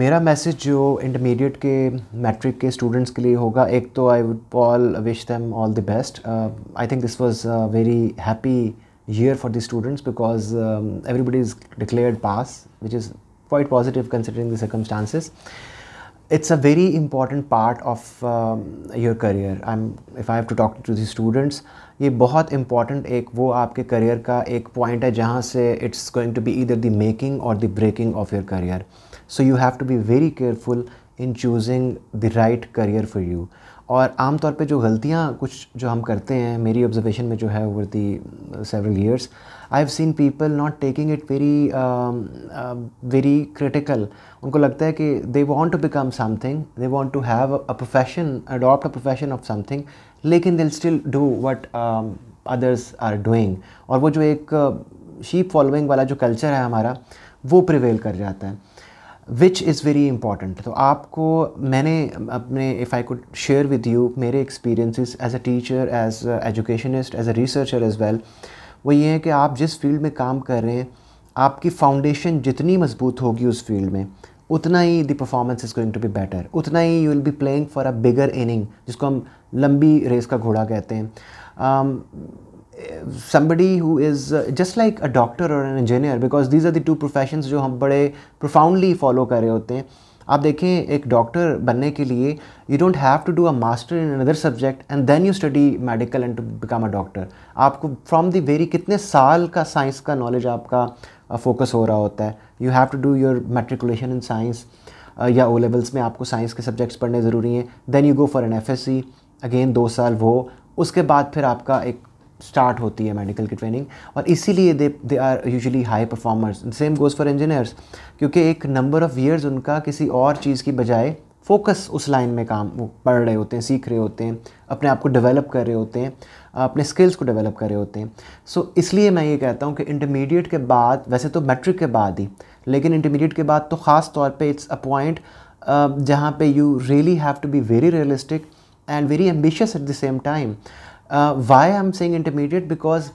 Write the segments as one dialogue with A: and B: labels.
A: मेरा मैसेज जो इंटरमीडिएट के मैट्रिक के स्टूडेंट्स के लिए होगा एक तो I would all wish them all the best I think this was a very happy year for the students because everybody is declared pass which is quite positive considering the circumstances it's a very important part of your career I am if I have to talk to the students ये बहुत important एक वो आपके career का एक point है जहाँ से it's going to be either the making or the breaking of your career so you have to be very careful in choosing the right career for you और आमतौर पे जो गलतियाँ कुछ जो हम करते हैं मेरी ऑब्जर्वेशन में जो है over the several years I have seen people not taking it very very critical उनको लगता है कि they want to become something they want to have a profession adopt a profession of something लेकिन they'll still do what others are doing और वो जो एक sheep uh, following वाला जो कल्चर है हमारा वो प्रिवेल कर जाता है विच इज़ वेरी इंपॉर्टेंट तो आपको मैंने अपने if I could share with you मेरे experiences as a teacher as educationist as a researcher as well वो ये है कि आप जिस फील्ड में काम कर रहे हैं आपकी फाउंडेशन जितनी मजबूत होगी उस फील्ड में उतना ही the performance is going to be better उतना ही you will be playing for a bigger inning जिसको हम लंबी रेस का घोड़ा कहते हैं um, somebody who is uh, just like a doctor or an engineer because these are the two professions जो हम बड़े profoundly follow कर रहे होते हैं आप देखें एक डॉक्टर बनने के लिए you don't have to do a master in another subject and then you study medical and to become a doctor आपको फ्रॉम द वेरी कितने साल का साइंस का नॉलेज आपका फोकस uh, हो रहा होता है you have to do your matriculation in science या ओ लेवल्स में आपको साइंस के सब्जेक्ट्स पढ़ने ज़रूरी हैं then you go for an F S C again दो साल वो उसके बाद फिर आपका एक स्टार्ट होती है मेडिकल की ट्रेनिंग और इसीलिए they they are usually high performers same goes for engineers क्योंकि एक नंबर ऑफ़ ईयर्स उनका किसी और चीज़ की बजाय फोकस उस लाइन में काम वो पढ़ रहे होते हैं सीख रहे होते हैं अपने आप को डेवलप कर रहे होते हैं अपने स्किल्स को डेवलप कर रहे होते हैं सो so, इसलिए मैं ये कहता हूँ कि इंटरमीडिएट के बाद वैसे तो मैट्रिक के बाद ही लेकिन इंटरमीडिएट के बाद तो ख़ास तौर पे इट्स अ पॉइंट जहाँ पे you really have to be very realistic and very ambitious at the same time why I am saying intermediate because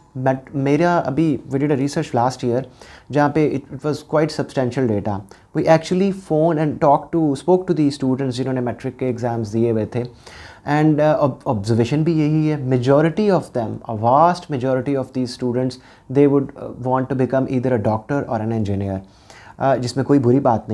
A: मेरा अभी we did a research last year जहाँ पे it was quite substantial data we actually phone and talk to spoke to the students जिन्होंने matric के exams दिए हुए थे and observation uh, भी यही है majority of them a vast majority of the students they would want to become either a doctor और an engineer जिसमें कोई बुरी बात नहीं